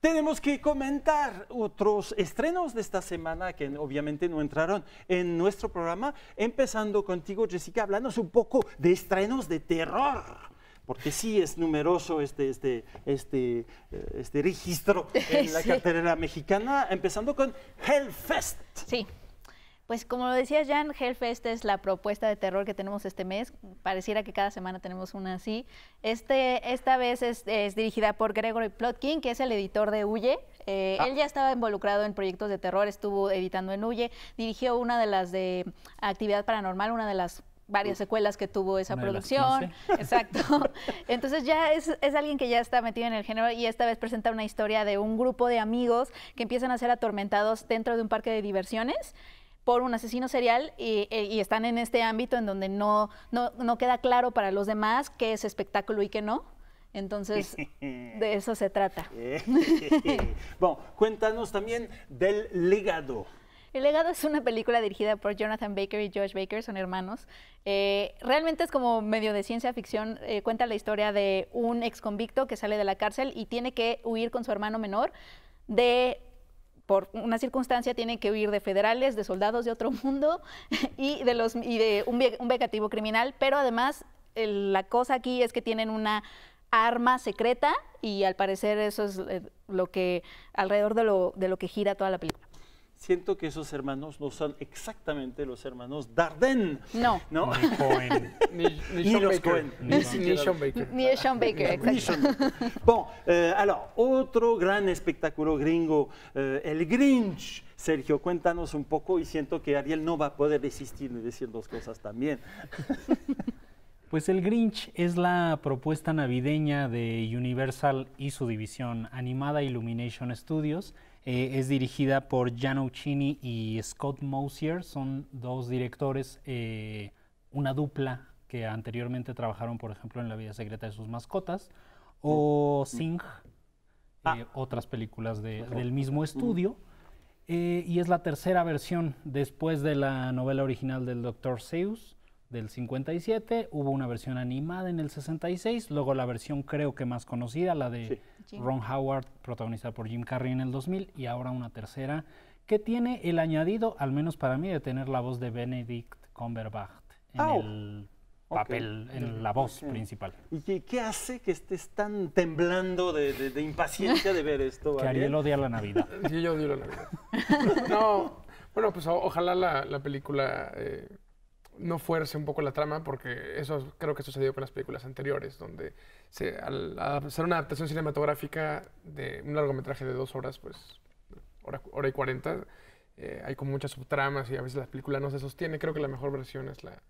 Tenemos que comentar otros estrenos de esta semana que obviamente no entraron en nuestro programa, empezando contigo, Jessica, hablándonos un poco de estrenos de terror. Porque sí es numeroso este, este, este, eh, este registro en la cartera mexicana, empezando con Hellfest. Pues como lo decía Jan, Hellfest es la propuesta de terror que tenemos este mes. Pareciera que cada semana tenemos una así. Este, esta vez es, dirigida por Gregory Plotkin, que es el editor de Huye. Eh, ah. Él ya estaba involucrado en proyectos de terror, estuvo editando en Huye, dirigió una de las de Actividad Paranormal, una de las varias secuelas que tuvo esa producción. Exacto. Entonces ya es, es, alguien que ya está metido en el género y esta vez presenta una historia de un grupo de amigos que empiezan a ser atormentados dentro de un parque de diversiones por un asesino serial e, y, están en este ámbito en donde no, no, no queda claro para los demás qué es espectáculo y qué no. Entonces, de eso se trata. bueno, cuéntanos también del legado. El legado es una película dirigida por Jonathan Baker y Josh Baker, son hermanos. Eh, realmente es como medio de ciencia ficción, eh, cuenta la historia de un ex convicto que sale de la cárcel y tiene que huir con su hermano menor de por una circunstancia tienen que huir de federales, de soldados de otro mundo y de los un, un criminal, pero además la cosa aquí es que tienen una arma secreta y al parecer eso es eh, lo que alrededor lo, de lo que gira toda la película siento que esos hermanos no son exactamente los hermanos Darden. No. ¿no? Ni Cohen. ni, los Cohen. Ni, Sean Baker. Ni Sean Baker, exacto. Bueno, eh, otro gran espectáculo gringo, eh, El Grinch. Sergio, cuéntanos un poco y siento que Ariel no va a poder desistir de decir dos cosas también. Pues el Grinch es la propuesta navideña de Universal y su división animada Illumination Studios, eh, es dirigida por Jan y Scott Mosier, son dos directores, eh, una dupla que anteriormente trabajaron, por ejemplo, en La vida secreta de sus mascotas, o Sing, eh, ah. otras películas del mismo mm. estudio. y es la tercera versión después de la novela original del Dr. Seuss del 57, hubo una versión animada en el 66, luego la versión creo que más conocida, la de Ron Howard, protagonizada por Jim Carrey en el 2000, y ahora una tercera que tiene el añadido, al menos para mí, de tener la voz de Benedict Cumberbatch en el papel, en la voz principal. ¿Y qué, hace que estés tan temblando de, impaciencia de ver esto? Que Ariel odia la Navidad. sí, yo odio la Navidad. no, bueno, pues ojalá la, película... Eh, no fuerce un poco la trama, porque eso creo que sucedió con las películas anteriores, donde se, al, hacer una adaptación cinematográfica de un largometraje de dos horas, pues hora, hora y cuarenta, eh, hay como muchas subtramas y a veces la película no se sostiene. Creo que la mejor versión es la,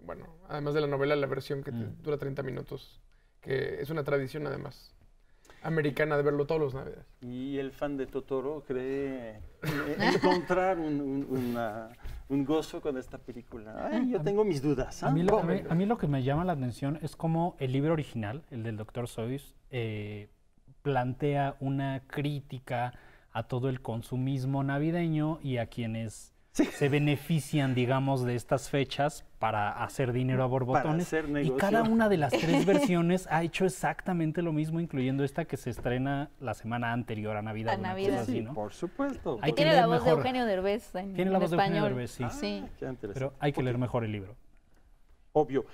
bueno, además de la novela, la versión que mm. dura 30 minutos, que es una tradición además americana de verlo todos los navidades. Y el fan de Totoro cree encontrar un, gozo con esta película. yo tengo mis dudas. ¿ah? A, mí lo, que me llama la atención es cómo el libro original, el del Dr. Seuss, eh, plantea una crítica a todo el consumismo navideño y a quienes se benefician, digamos, de estas fechas para hacer dinero a borbotones. y cada una de las tres versiones ha hecho exactamente lo mismo, incluyendo esta que se estrena la semana anterior a Navidad. A Navidad. Así, por supuesto. tiene la voz de Eugenio Derbez en Tiene la voz de Eugenio Derbez, sí. Ah, sí. Pero hay que leer mejor el libro. Obvio.